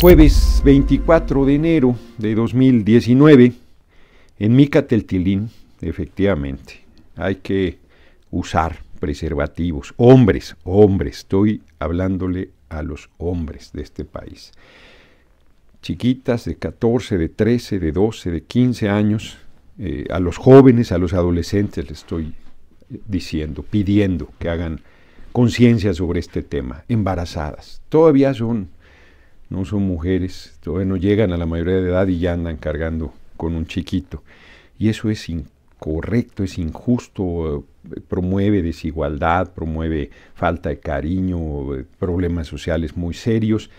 Jueves 24 de enero de 2019, en Micateltilín, efectivamente, hay que usar preservativos. Hombres, hombres, estoy hablándole a los hombres de este país. Chiquitas de 14, de 13, de 12, de 15 años, eh, a los jóvenes, a los adolescentes les estoy eh, diciendo, pidiendo que hagan conciencia sobre este tema. Embarazadas, todavía son no son mujeres, todavía no llegan a la mayoría de edad y ya andan cargando con un chiquito. Y eso es incorrecto, es injusto, eh, promueve desigualdad, promueve falta de cariño, eh, problemas sociales muy serios,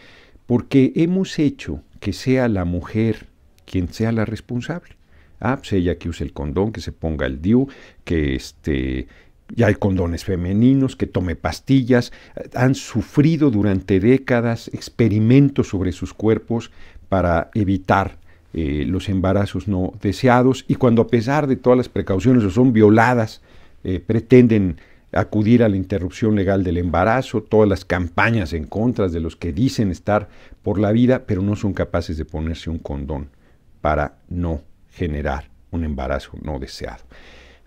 porque hemos hecho que sea la mujer quien sea la responsable. Ah, pues ella que use el condón, que se ponga el DIU, que este, ya hay condones femeninos, que tome pastillas, han sufrido durante décadas experimentos sobre sus cuerpos para evitar eh, los embarazos no deseados y cuando a pesar de todas las precauciones o son violadas, eh, pretenden acudir a la interrupción legal del embarazo, todas las campañas en contra de los que dicen estar por la vida, pero no son capaces de ponerse un condón para no generar un embarazo no deseado.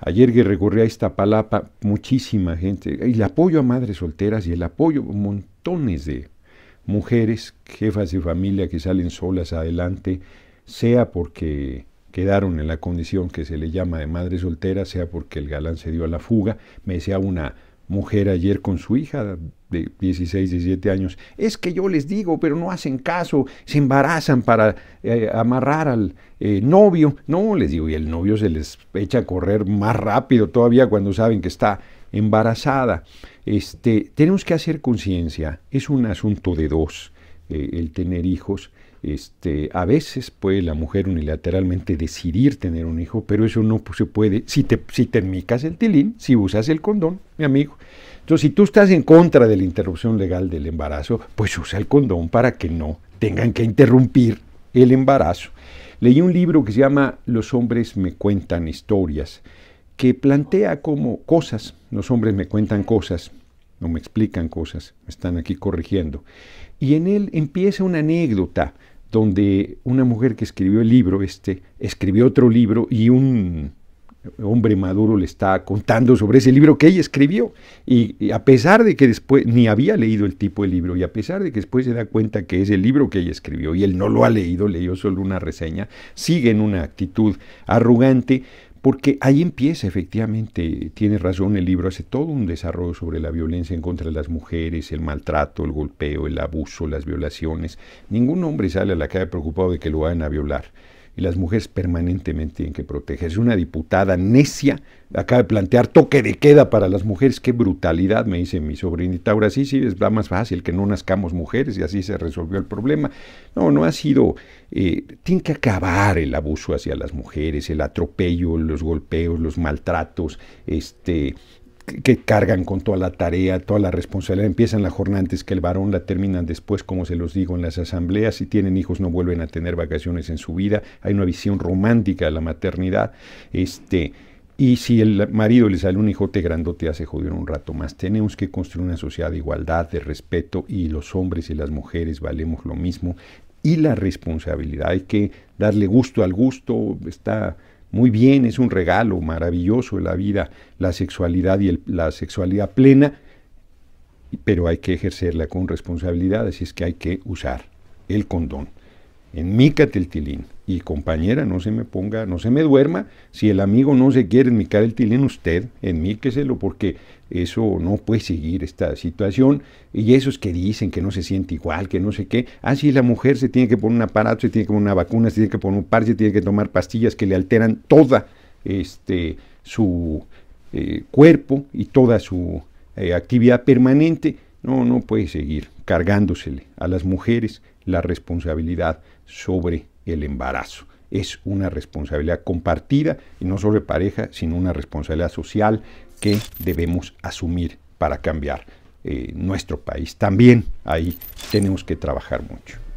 Ayer que recurrí a palapa, muchísima gente, el apoyo a madres solteras y el apoyo a montones de mujeres, jefas de familia que salen solas adelante, sea porque quedaron en la condición que se le llama de madres solteras, sea porque el galán se dio a la fuga. Me decía una mujer ayer con su hija de 16, 17 años. Es que yo les digo, pero no hacen caso, se embarazan para eh, amarrar al eh, novio. No, les digo, y el novio se les echa a correr más rápido todavía cuando saben que está embarazada. Este, tenemos que hacer conciencia, es un asunto de dos eh, el tener hijos. Este, a veces puede la mujer unilateralmente decidir tener un hijo, pero eso no se puede. Si te, si te el tilín, si usas el condón, mi amigo. Entonces, si tú estás en contra de la interrupción legal del embarazo, pues usa el condón para que no tengan que interrumpir el embarazo. Leí un libro que se llama Los hombres me cuentan historias, que plantea como cosas, los hombres me cuentan cosas, no me explican cosas, me están aquí corrigiendo. Y en él empieza una anécdota donde una mujer que escribió el libro, este, escribió otro libro y un hombre maduro le está contando sobre ese libro que ella escribió. Y, a pesar de que después ni había leído el tipo de libro, y a pesar de que después se da cuenta que es el libro que ella escribió y él no lo ha leído, leyó solo una reseña, sigue en una actitud arrogante, porque ahí empieza, efectivamente, tiene razón, el libro hace todo un desarrollo sobre la violencia en contra de las mujeres, el maltrato, el golpeo, el abuso, las violaciones. Ningún hombre sale a la calle preocupado de que lo vayan a violar y las mujeres permanentemente tienen que protegerse. Una diputada necia acaba de plantear toque de queda para las mujeres. Qué brutalidad, me dice mi sobrinita. Ahora sí, sí, es más fácil que no nazcamos mujeres y así se resolvió el problema. No, no ha sido... Eh, tiene que acabar el abuso hacia las mujeres, el atropello, los golpeos, los maltratos, este, que cargan con toda la tarea, toda la responsabilidad, empiezan la jornada antes que el varón, la terminan después, como se los digo en las asambleas, si tienen hijos no vuelven a tener vacaciones en su vida, hay una visión romántica de la maternidad, este, y si el marido le sale un hijote grandote, hace joder un rato más. Tenemos que construir una sociedad de igualdad, de respeto, y los hombres y las mujeres valemos lo mismo, y la responsabilidad, hay que darle gusto al gusto, está muy bien, es un regalo maravilloso de la vida, la sexualidad y la sexualidad plena, pero hay que ejercerla con responsabilidad, así es que hay que usar el condón. En cateltilín y compañera, no se me ponga, no se me duerma, si el amigo no se quiere enmicar el tilín usted, enmíqueselo porque eso no puede seguir esta situación. Y esos que dicen que no se siente igual, que no sé qué, ah, si la mujer se tiene que poner un aparato, se tiene que poner una vacuna, se tiene que poner un parche, se tiene que tomar pastillas que le alteran toda este, su eh, cuerpo y toda su eh, actividad permanente. No, no puede seguir cargándosele a las mujeres la responsabilidad sobre el embarazo. Es una responsabilidad compartida y no solo de pareja, sino una responsabilidad social que debemos asumir para cambiar eh, nuestro país. También ahí tenemos que trabajar mucho.